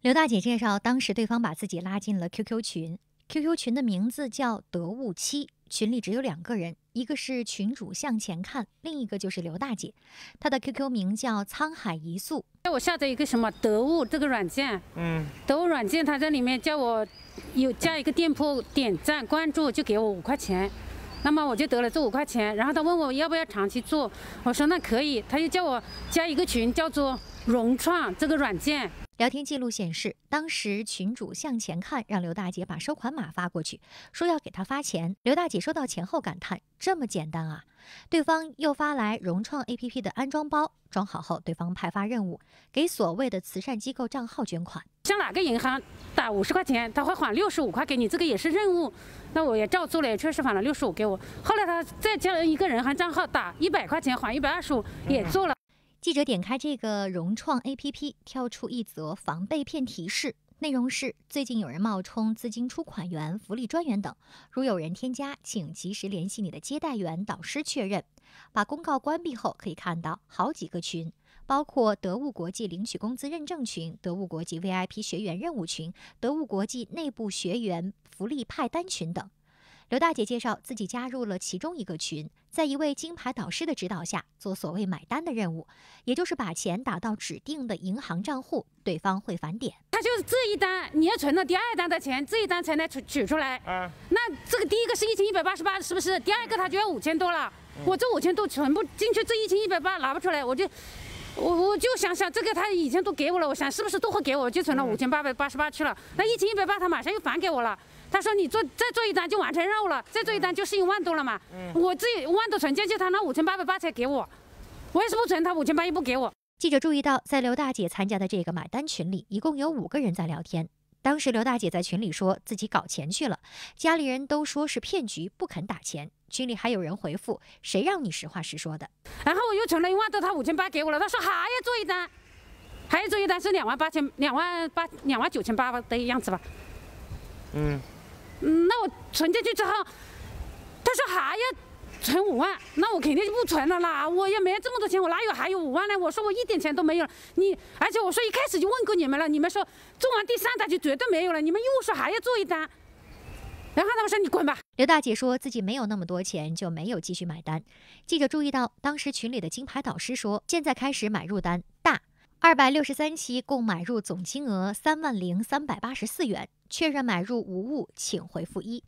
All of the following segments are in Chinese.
刘大姐介绍，当时对方把自己拉进了 QQ 群，QQ 群的名字叫“得物七”，群里只有两个人，一个是群主向前看，另一个就是刘大姐，她的 QQ 名叫“沧海一粟”。叫我下载一个什么“得物”这个软件，嗯，“得物”软件，他在里面叫我有加一个店铺点赞关注就给我五块钱，那么我就得了这五块钱。然后他问我要不要长期做，我说那可以。他又叫我加一个群，叫做“融创”这个软件。聊天记录显示，当时群主向前看，让刘大姐把收款码发过去，说要给她发钱。刘大姐收到钱后感叹：“这么简单啊！”对方又发来融创 APP 的安装包，装好后，对方派发任务，给所谓的慈善机构账号捐款，向哪个银行打五十块钱，他会返六十五块给你，这个也是任务。那我也照做了，确实返了六十五给我。后来他再叫一个人行账号打一百块钱，返一百二十五，也做了。记者点开这个融创 A P P，跳出一则防被骗提示，内容是：最近有人冒充资金出款员、福利专员等，如有人添加，请及时联系你的接待员、导师确认。把公告关闭后，可以看到好几个群，包括德物国际领取工资认证群、德物国际 V I P 学员任务群、德物国际内部学员福利派单群等。刘大姐介绍，自己加入了其中一个群，在一位金牌导师的指导下做所谓“买单”的任务，也就是把钱打到指定的银行账户，对方会返点。他就是这一单，你要存了第二单的钱，这一单才能取取出来。啊，那这个第一个是一千一百八十八，是不是？第二个他就要五千多了。我这五千多全部进去，这一千一百八拿不出来，我就，我我就想想这个，他以前都给我了，我想是不是都会给我，就存了五千八百八十八去了。那一千一百八他马上又返给我了。他说你做再做一单就完成任务了，再做一单就是一万多了嘛。嗯。我自己一万多存进去，他那五千八百八才给我。我要是不存，他五千八也不给我。记者注意到，在刘大姐参加的这个买单群里，一共有五个人在聊天。当时刘大姐在群里说自己搞钱去了，家里人都说是骗局，不肯打钱。群里还有人回复：“谁让你实话实说的？”然后我又存了一万多，他五千八给我了。他说还要做一单，还要做一单是两万八千、两万八、两万九千八的样子吧。嗯。嗯，那我存进去之后，他说还要存五万，那我肯定就不存了啦，我也没这么多钱，我哪有还有五万呢？我说我一点钱都没有。你而且我说一开始就问过你们了，你们说做完第三单就绝对没有了，你们又说还要做一单，然后他们说你滚吧。刘大姐说自己没有那么多钱，就没有继续买单。记者注意到，当时群里的金牌导师说，现在开始买入单大。二百六十三期共买入总金额三万零三百八十四元，确认买入无误，请回复一。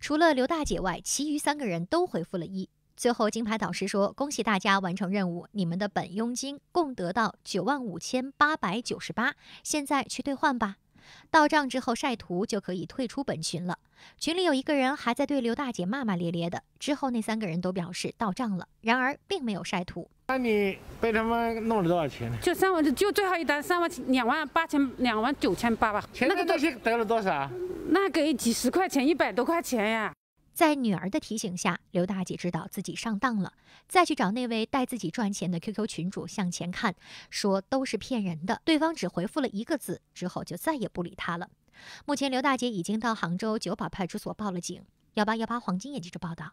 除了刘大姐外，其余三个人都回复了一。最后金牌导师说：“恭喜大家完成任务，你们的本佣金共得到九万五千八百九十八，现在去兑换吧。”到账之后晒图就可以退出本群了。群里有一个人还在对刘大姐骂骂咧咧的。之后那三个人都表示到账了，然而并没有晒图。那你被他们弄了多少钱呢？就三万，就最后一单三万两万八千两万九千八吧。那个东西得了多少？那给几十块钱，一百多块钱呀。在女儿的提醒下，刘大姐知道自己上当了，再去找那位带自己赚钱的 QQ 群主向前看，说都是骗人的。对方只回复了一个字，之后就再也不理她了。目前，刘大姐已经到杭州九堡派出所报了警。幺八幺八黄金眼记者报道。